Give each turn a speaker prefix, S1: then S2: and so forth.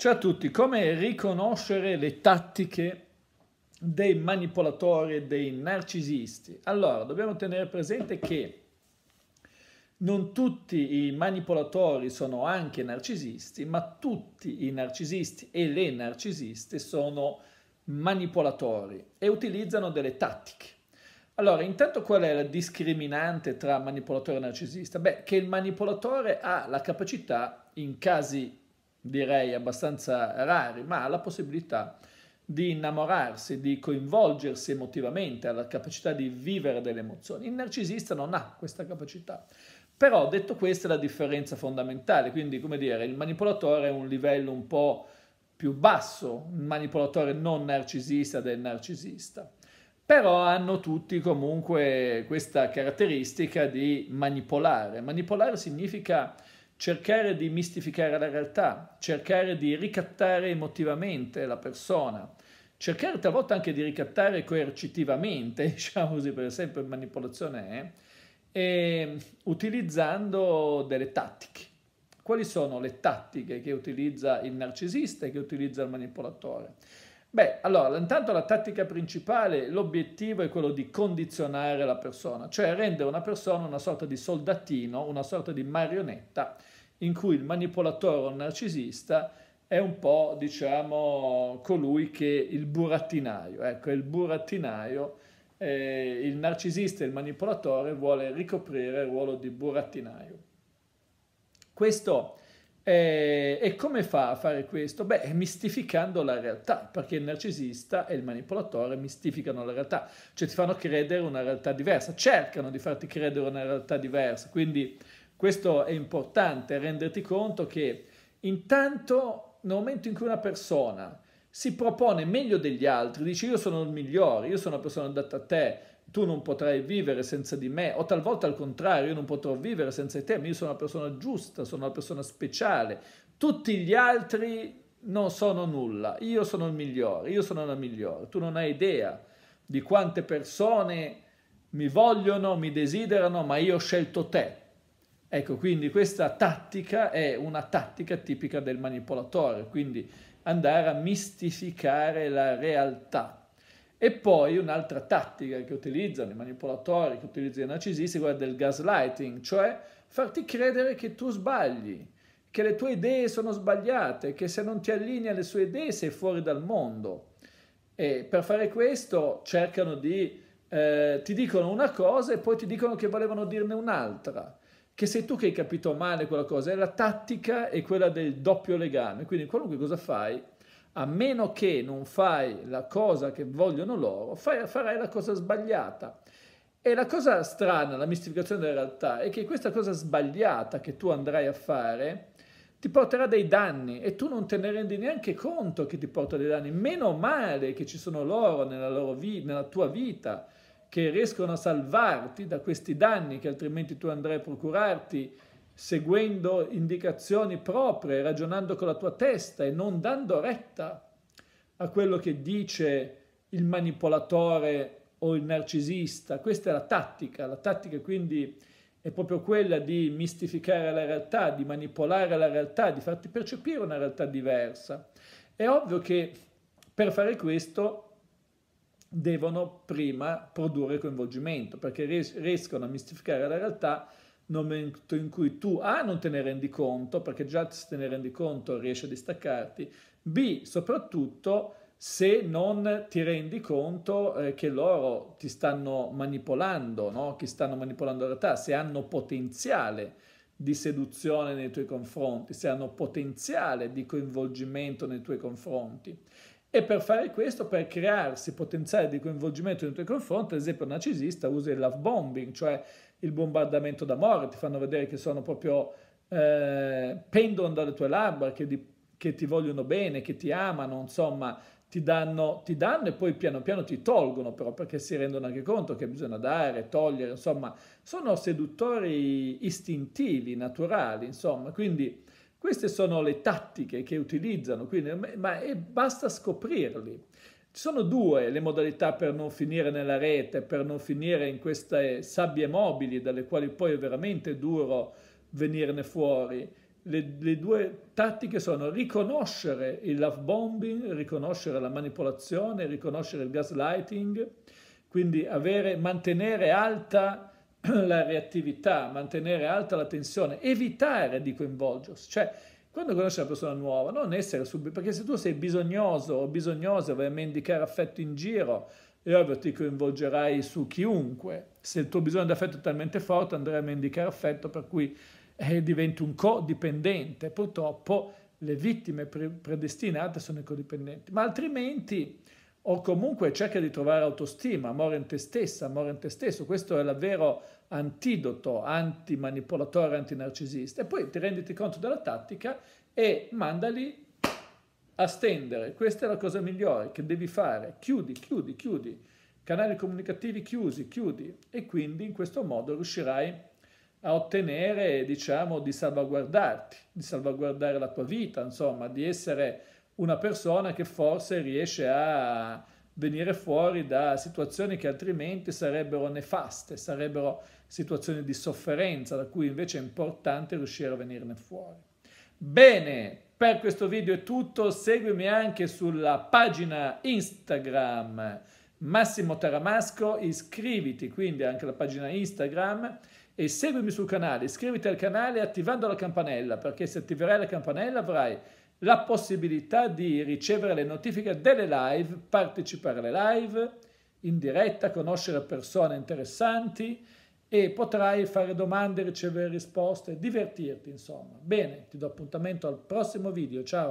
S1: Ciao a tutti, come riconoscere le tattiche dei manipolatori, e dei narcisisti? Allora, dobbiamo tenere presente che non tutti i manipolatori sono anche narcisisti, ma tutti i narcisisti e le narcisiste sono manipolatori e utilizzano delle tattiche. Allora, intanto qual è la discriminante tra manipolatore e narcisista? Beh, che il manipolatore ha la capacità, in casi direi abbastanza rari, ma la possibilità di innamorarsi, di coinvolgersi emotivamente, ha la capacità di vivere delle emozioni. Il narcisista non ha questa capacità. Però detto questo è la differenza fondamentale, quindi come dire, il manipolatore è un livello un po' più basso, il manipolatore non narcisista del narcisista. Però hanno tutti comunque questa caratteristica di manipolare. Manipolare significa cercare di mistificare la realtà, cercare di ricattare emotivamente la persona, cercare talvolta anche di ricattare coercitivamente, diciamo così, per esempio in manipolazione, eh, ehm, utilizzando delle tattiche. Quali sono le tattiche che utilizza il narcisista e che utilizza il manipolatore? Beh, allora, intanto la tattica principale, l'obiettivo è quello di condizionare la persona, cioè rendere una persona una sorta di soldatino, una sorta di marionetta in cui il manipolatore o il narcisista è un po', diciamo, colui che il burattinaio, ecco, il burattinaio, eh, il narcisista e il manipolatore vuole ricoprire il ruolo di burattinaio. Questo è eh, e come fa a fare questo? Beh, mistificando la realtà, perché il narcisista e il manipolatore mistificano la realtà, cioè ti fanno credere una realtà diversa, cercano di farti credere una realtà diversa, quindi questo è importante, renderti conto che intanto nel momento in cui una persona si propone meglio degli altri, dice io sono il migliore, io sono la persona adatta a te, tu non potrai vivere senza di me, o talvolta al contrario, io non potrò vivere senza di te, ma io sono una persona giusta, sono una persona speciale, tutti gli altri non sono nulla, io sono il migliore, io sono la migliore, tu non hai idea di quante persone mi vogliono, mi desiderano, ma io ho scelto te. Ecco, quindi questa tattica è una tattica tipica del manipolatore, quindi andare a mistificare la realtà, e poi un'altra tattica che utilizzano i manipolatori, che utilizzano i narcisisti, è quella del gaslighting, cioè farti credere che tu sbagli, che le tue idee sono sbagliate, che se non ti allinei alle sue idee sei fuori dal mondo. E per fare questo cercano di... Eh, ti dicono una cosa e poi ti dicono che volevano dirne un'altra che sei tu che hai capito male quella cosa, è la tattica e quella del doppio legame. Quindi qualunque cosa fai, a meno che non fai la cosa che vogliono loro, fai, farai la cosa sbagliata. E la cosa strana, la mistificazione della realtà, è che questa cosa sbagliata che tu andrai a fare ti porterà dei danni e tu non te ne rendi neanche conto che ti porta dei danni. Meno male che ci sono loro nella, loro vi- nella tua vita che riescono a salvarti da questi danni che altrimenti tu andrai a procurarti seguendo indicazioni proprie, ragionando con la tua testa e non dando retta a quello che dice il manipolatore o il narcisista. Questa è la tattica, la tattica quindi è proprio quella di mistificare la realtà, di manipolare la realtà, di farti percepire una realtà diversa. È ovvio che per fare questo devono prima produrre coinvolgimento, perché riescono a mistificare la realtà nel momento in cui tu A non te ne rendi conto, perché già se te ne rendi conto riesci a distaccarti, B soprattutto se non ti rendi conto eh, che loro ti stanno manipolando, no? che stanno manipolando la realtà, se hanno potenziale di seduzione nei tuoi confronti, se hanno potenziale di coinvolgimento nei tuoi confronti. E per fare questo, per crearsi potenziale di coinvolgimento nei tuoi confronti, ad esempio un narcisista usa il love bombing, cioè il bombardamento d'amore, ti fanno vedere che sono proprio eh, pendono dalle tue labbra, che, di, che, ti vogliono bene, che ti amano, insomma, ti danno, ti danno e poi piano piano ti tolgono però perché si rendono anche conto che bisogna dare, togliere, insomma, sono seduttori istintivi, naturali, insomma, quindi queste sono le tattiche che utilizzano, quindi, ma basta scoprirli. Ci sono due le modalità per non finire nella rete, per non finire in queste sabbie mobili dalle quali poi è veramente duro venirne fuori. Le, le due tattiche sono riconoscere il love bombing, riconoscere la manipolazione, riconoscere il gaslighting, quindi avere, mantenere alta la reattività, mantenere alta la tensione, evitare di coinvolgersi. Cioè, quando conosci una persona nuova, non essere subito, perché se tu sei bisognoso o bisognosa, vai a mendicare affetto in giro, è ovvio ti coinvolgerai su chiunque. Se il tuo bisogno d'affetto è talmente forte, andrai a mendicare affetto, per cui eh, diventi un codipendente. Purtroppo le vittime predestinate sono i codipendenti, ma altrimenti o comunque cerca di trovare autostima, amore in te stessa, amore in te stesso. Questo è l'avvero antidoto antimanipolatore, antinarcisista. E poi ti renditi conto della tattica e mandali a stendere. Questa è la cosa migliore che devi fare. Chiudi, chiudi, chiudi. Canali comunicativi chiusi, chiudi. E quindi in questo modo riuscirai a ottenere, diciamo, di salvaguardarti, di salvaguardare la tua vita, insomma, di essere una persona che forse riesce a venire fuori da situazioni che altrimenti sarebbero nefaste, sarebbero situazioni di sofferenza, da cui invece è importante riuscire a venirne fuori. Bene, per questo video è tutto, seguimi anche sulla pagina Instagram Massimo Taramasco, iscriviti quindi anche alla pagina Instagram e seguimi sul canale, iscriviti al canale attivando la campanella perché se attiverai la campanella avrai la possibilità di ricevere le notifiche delle live, partecipare alle live in diretta, conoscere persone interessanti e potrai fare domande, ricevere risposte, divertirti insomma. Bene, ti do appuntamento al prossimo video, ciao!